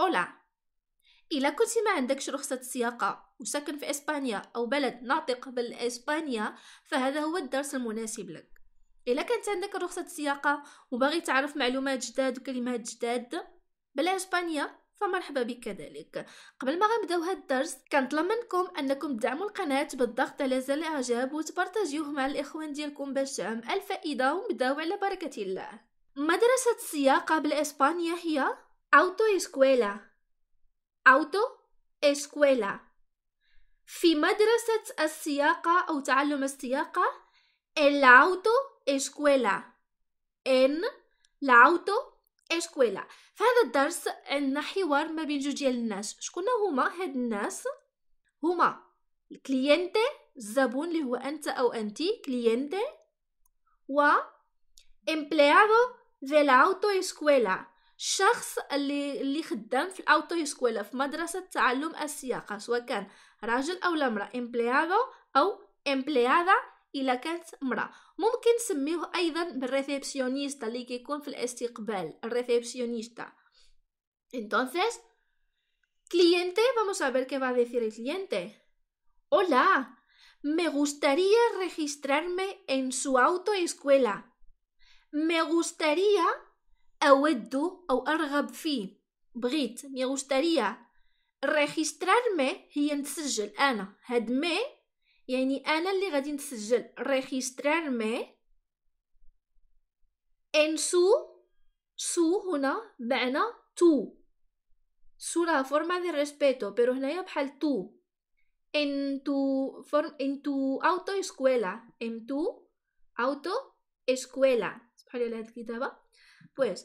أولا إلا كنت ما عندكش رخصة سياقة وساكن في إسبانيا أو بلد ناطق بالإسبانية فهذا هو الدرس المناسب لك إلا كانت عندك رخصة سياقة وباغي تعرف معلومات جداد وكلمات جداد بلا إسبانيا فمرحبا بك كذلك قبل ما غنبداو هاد الدرس كنطلب منكم انكم تدعموا القناه بالضغط على زر الاعجاب وتبارطاجيوه مع الاخوان ديالكم باش تعم الفائده ونبداو على بركه الله مدرسه السياقه بالاسبانيه هي autoescuela auto escuela في مدرسة السياقة أو تعلم السياقة en la autoescuela en la autoescuela فهذا الدرس عندنا حوار ما بين جوج ديال الناس شكون هما هاد الناس هما الكلينتي الزبون اللي هو انت او انتي كلينتي و empleado de la autoescuela الشخص اللي اللي خدام في الاوتو سكولا في مدرسه تعلم السياقه سواء كان راجل او امراه امبلياغو او امبليادا الا كانت امراه ممكن نسميوه ايضا بالريسبسيونيستا اللي كيكون في الاستقبال الريسبسيونيستا entonces cliente vamos a ver qué va a decir el cliente hola me gustaría registrarme en su autoescuela me gustaría أود أو أرغب فيه بغيت مي غوشتارية مي هي نسجل أنا هاد مي يعني أنا اللي غادي نسجل مي ان سو سو هنا معنى تو سو راه فورما دي ريسبيتو بيرو هنايا بحال تو ان تو فورم ان تو اوتو اسكويلا ان تو اوتو اسكويلا سمحوا لي على هاد الكتابه بويس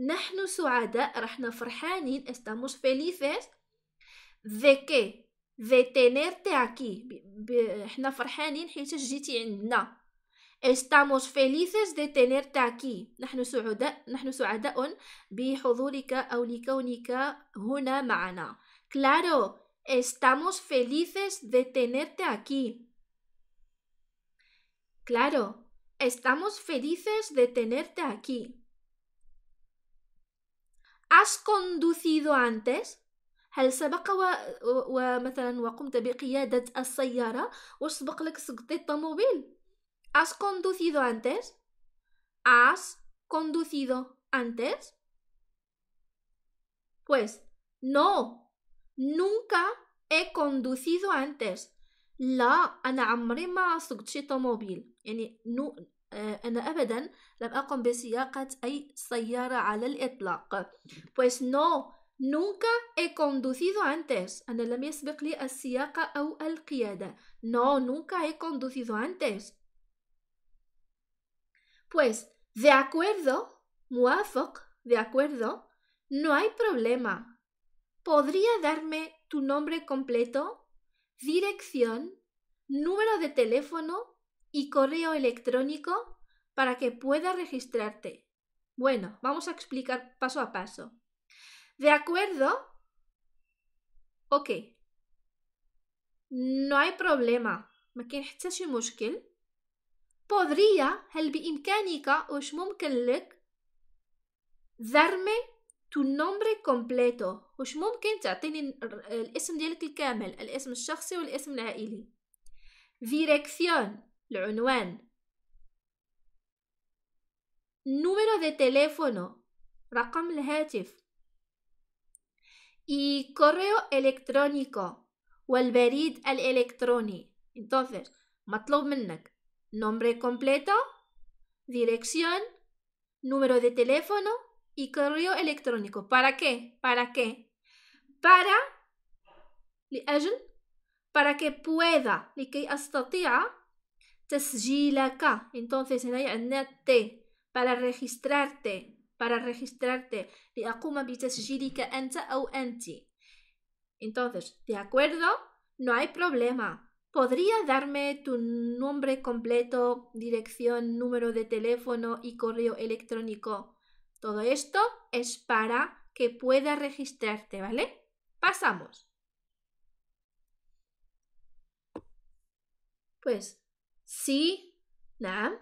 نحن سعداء رحنا فرحانين estamos felices de que de tenerte aquí احنا فرحانين حيت جيتي عندنا estamos felices de tenerte aquí نحن سعداء نحن سعداء بحضورك أو لكونك هنا معنا claro estamos felices de tenerte aquí claro estamos felices de tenerte aquí has conducido antes هل سبق و... ومثلا وقمت بقيادة السيارة واش سبق لك سقطي الطوموبيل has conducido antes has conducido antes pues no nunca he conducido antes La, انا عمري ما سقطت شي طوموبيل يعني نو pues no nunca he conducido antes no nunca he conducido antes pues de acuerdo de acuerdo no hay problema ¿podría darme tu nombre completo? dirección número de teléfono y correo electrónico para que pueda registrarte. Bueno, vamos a explicar paso a paso. De acuerdo. Okay. No hay problema. Me quieres hacer un músculo? Podría el biimkénica os darme tu nombre completo. Os mümken tatenin el ism díalek el kámele el ism el chárse o el ism el aíli. Dirección العنوان número de teléfono رقم الهاتف y correo electrónico El electrónico entonces مطلوب منك nombre completo dirección número de teléfono y correo electrónico ¿para qué? ¿para qué? para para que pueda لكي أستطيع entonces, para registrarte, para registrarte. Entonces, ¿de acuerdo? No hay problema. ¿Podría darme tu nombre completo, dirección, número de teléfono y correo electrónico? Todo esto es para que pueda registrarte, ¿vale? Pasamos. Pues Sí, Nam.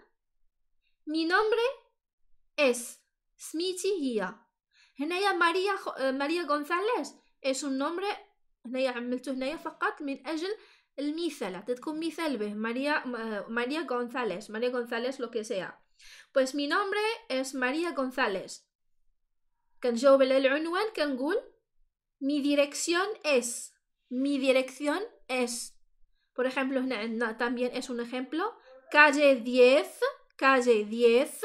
Mi nombre es Smichi Hia. En ella María, eh, María González es un nombre. En ella me estoy en ella facat, min ejel el ejemplo, Te con miselbe, María, eh, María González, María González, lo que sea. Pues mi nombre es María González. Can yo vele el unuel, Mi dirección es. Mi dirección es. Por ejemplo, también es un ejemplo. Calle 10, calle 10.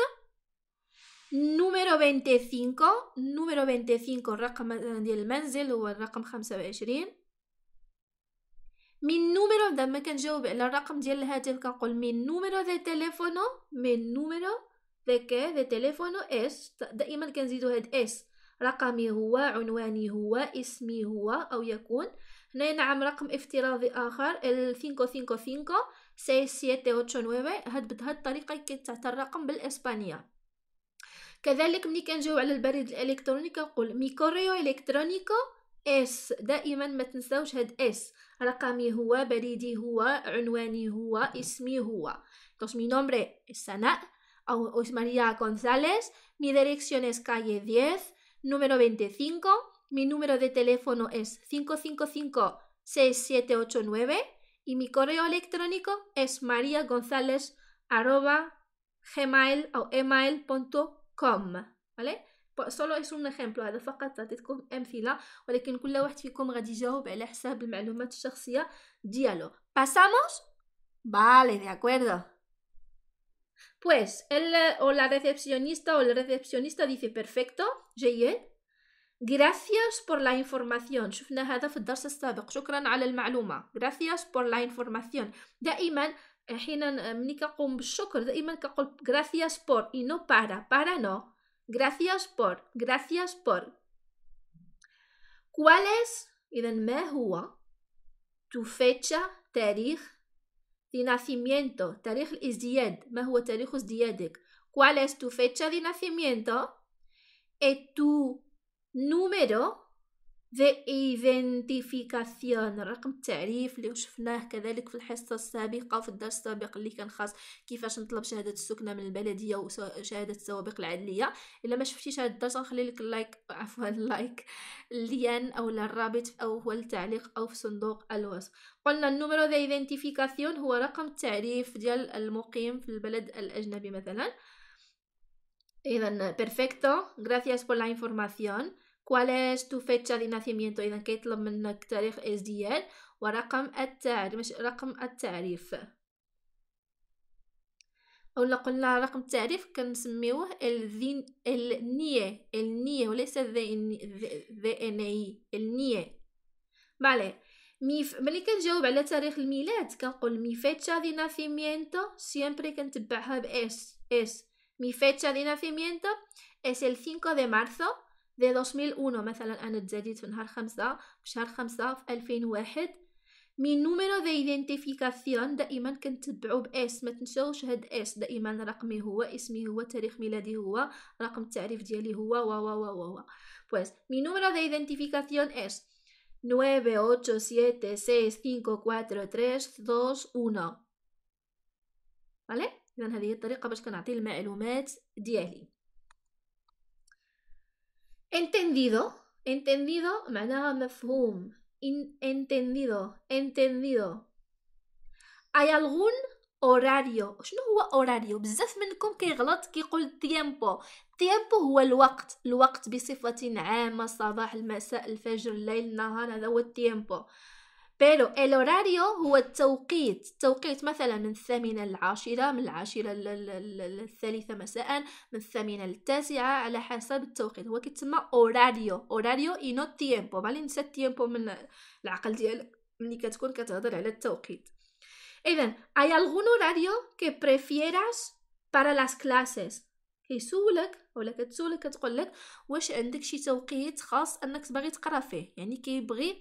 Número 25, número 25 الرقم ديال المنزل هو الرقم 25. من número لما كنجاوب على الرقم ديال الهاتف كنقول من número de teléfono من número de que de teléfono es دائما كنزيدو هاد اس رقمي هو عنواني هو اسمي هو او يكون هنا نعم رقم افتراضي اخر ال 555 6 7 8 9 هاد بهاد الطريقه كيتعطى الرقم بالاسبانيه كذلك ملي كنجيو على البريد الالكتروني كنقول مي كوريو الكترونيكو اس دائما ما تنساوش هاد اس رقمي هو بريدي هو عنواني هو اسمي هو entonces مي nombre es او اسماريا es مي ديريكسيون اس dirección 10 número 25 Mi número de teléfono es 555-6789 y mi correo electrónico es mariagonzalez.gmail o email.com ¿vale? Pues un ejemplo, اكزامبل هذا فقط عطيتكم امثله ولكن كل واحد فيكم غادي يجاوب على حساب المعلومات الشخصيه ديالو pasamos vale de acuerdo pues el o la recepcionista o el recepcionista dice perfecto j'ai Gracias por la información شفنا هذا في الدرس Shukran ala على maluma Gracias por la información دائما حين مني كنقوم بالشكر دائما kom gracias por y no para para no gracias por gracias por ¿cuál es idan ما هو tu fecha تاريخ de nacimiento تاريخ الازدياد ما هو تاريخ ازديادك ¿cuál es tu fecha de nacimiento y tu نوميرو ذا ايفنتيفيكاسيون رقم التعريف اللي شفناه كذلك في الحصه السابقه وفي الدرس السابق اللي كان خاص كيفاش نطلب شهاده السكنه من البلديه وشهاده السوابق العدليه الا ما شفتيش هذا الدرس غنخلي لك اللايك عفوا اللايك ليان او الرابط او هو التعليق او في صندوق الوصف قلنا النوميرو ذا ايفنتيفيكاسيون هو رقم التعريف ديال المقيم في البلد الاجنبي مثلا Aidan, perfecto. Gracias por la información. ¿Cuál es tu fecha de nacimiento؟ إذا كيطلب منك تاريخ اس ديال ورقم التعريف مش رقم التعريف اولا قلنا رقم التعريف كنسميوه الذين النية النية وليس ذا ان اي النية vale ميف ملي كنجاوب على تاريخ الميلاد كنقول مي فيتشا de nacimiento siempre كنتبعها باس اس Mi fecha de nacimiento es el 5 de marzo de 2001 مثلا número de identificación de 5 شهر 5 في 2001 مي دي ايدنتيفيكاسيون دائما كنتبعو باس ما تنساوش mi número de identificación es 987654321 ¿Vale? اذا هذه هي الطريقه باش كنعطي المعلومات ديالي entendido entendido معناها مفهوم entendido entendido hay algún اوراريو شنو هو اوراريو بزاف منكم كيغلط كيقول تيمبو تيمبو هو الوقت الوقت بصفه عامه الصباح المساء الفجر الليل النهار هذا هو التيمبو بيلو الوراريو هو التوقيت التوقيت مثلا من الثامنة للعاشرة من العاشرة للثالثة مساء من الثامنة للتاسعة على حسب التوقيت هو كيتسمى اوراريو اوراريو y no tiempo ما ننسى من العقل ديالك ملي كتكون كتهضر على التوقيت اذا اي الغون اوراريو كي بريفيراس بارا لاس كلاسيس كيسولك ولا كتسولك كتقول لك واش عندك شي توقيت خاص انك باغي تقرا فيه يعني كيبغي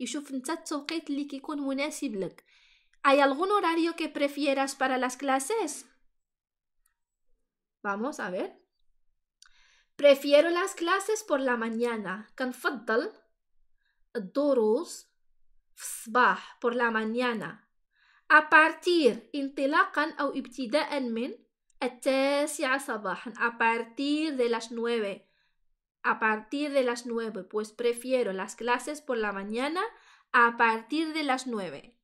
يشوف انت التوقيت اللي كيكون مناسب لك ¿Hay algún horario que prefieras para las clases? Vamos a ver. Prefiero las clases por la mañana. كنفضل الدروس في الصباح por la mañana. A partir انطلاقا او ابتداء من التاسعة صباحا. A partir de las 9 a partir de las nueve. pues prefiero las clases por la mañana a partir de las nueve.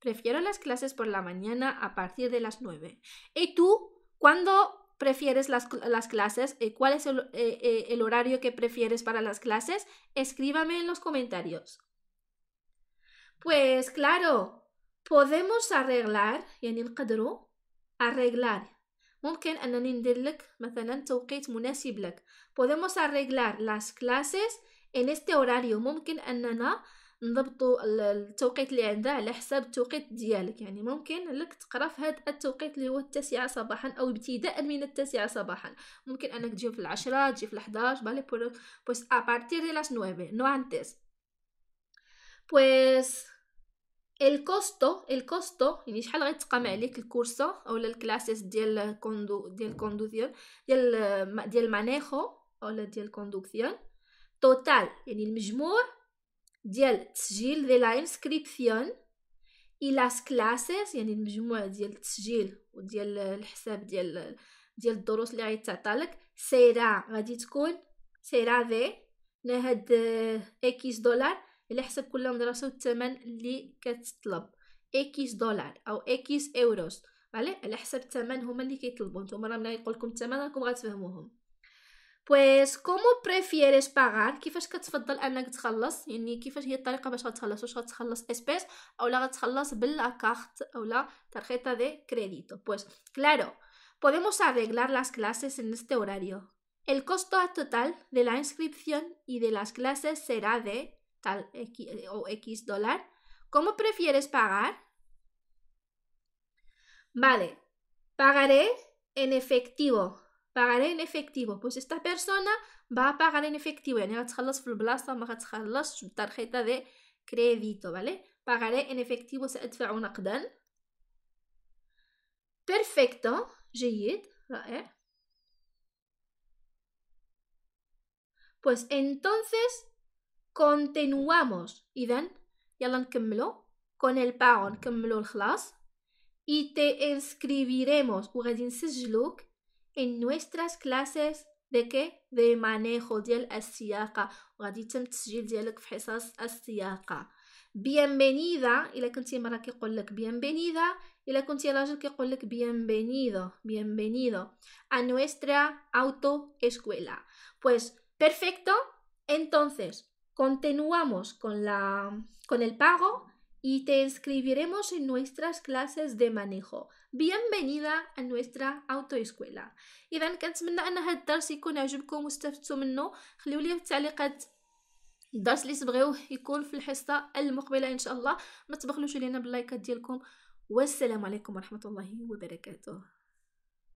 Prefiero las clases por la mañana a partir de las nueve. ¿Y tú cuándo prefieres las, las clases? Eh, ¿Cuál es eh, eh, el, horario que prefieres para las clases? Escríbame en los comentarios. Pues claro, podemos arreglar, en cuadro, arreglar ممكن انني ندير لك مثلا توقيت مناسب لك podemos arreglar las clases en este horario ممكن اننا نضبطوا التوقيت اللي عندها على حساب التوقيت ديالك يعني ممكن لك تقرا في هذا التوقيت اللي هو التاسعة صباحا او ابتداء من التاسعة صباحا ممكن انك تجي في العشرة تجي في الحداش بالي بوس ا بارتير دي لاس نوفي نو انتس pues الكوستو الكوستو يعني شحال غيتقام عليك الكورسه اولا الكلاسيس ديال كوندو ديال كوندوزيون ديال ديال مانيخو اولا ديال كوندوكسيون توتال يعني المجموع ديال تسجيل ديال الانسكريبسيون لاس كلاسيس يعني المجموع ديال التسجيل وديال الحساب ديال ديال الدروس اللي غيتعطى لك سيرا غادي تكون سيرا في هاد اكيس دولار على حسب كل مدرسه والثمن اللي كتطلب اكس دولار او اكس اوروس فوالا على حسب الثمن هما اللي كيطلبوا نتوما راه ملي يقول لكم الثمن راكم غتفهموهم بويس كومو بريفيريس pagar كيفاش كتفضل انك تخلص يعني كيفاش هي الطريقه باش غتخلص واش غتخلص اسبيس اولا غتخلص باللاكارت اولا تارخيتا دي كريديتو بويس كلارو podemos arreglar las clases en este horario el costo total de la inscripción y de las clases será de tal eh, o X dólar. ¿Cómo prefieres pagar? Vale, pagaré en efectivo. Pagaré en efectivo. Pues esta persona va a pagar en efectivo. no va a su tarjeta de crédito, ¿vale? Pagaré en efectivo. Perfecto. Pues entonces continuamos إذا يلا نكملو con el pago نكملو الخلاص y te inscribiremos وغادي نسجلوك en nuestras clases de qué de manejo ديال السياقة وغادي يتم التسجيل ديالك في حصص السياقة bienvenida الا كنتي مرة كيقول لك bienvenida الا كنتي راجل كيقول لك bienvenido bienvenido a nuestra autoescuela pues perfecto entonces Continuamos con, la, con el pago y te inscribiremos en nuestras clases de manejo بينبنيدا نوسترا اوتو سكويلا اذا كنتمنى ان هذا الدرس يكون عجبكم واستفدتوا منه خليو لي في التعليقات الدرس اللي تبغيوه يكون في الحصه المقبله ان شاء الله ما تبخلوش علينا باللايكات ديالكم والسلام عليكم ورحمه الله وبركاته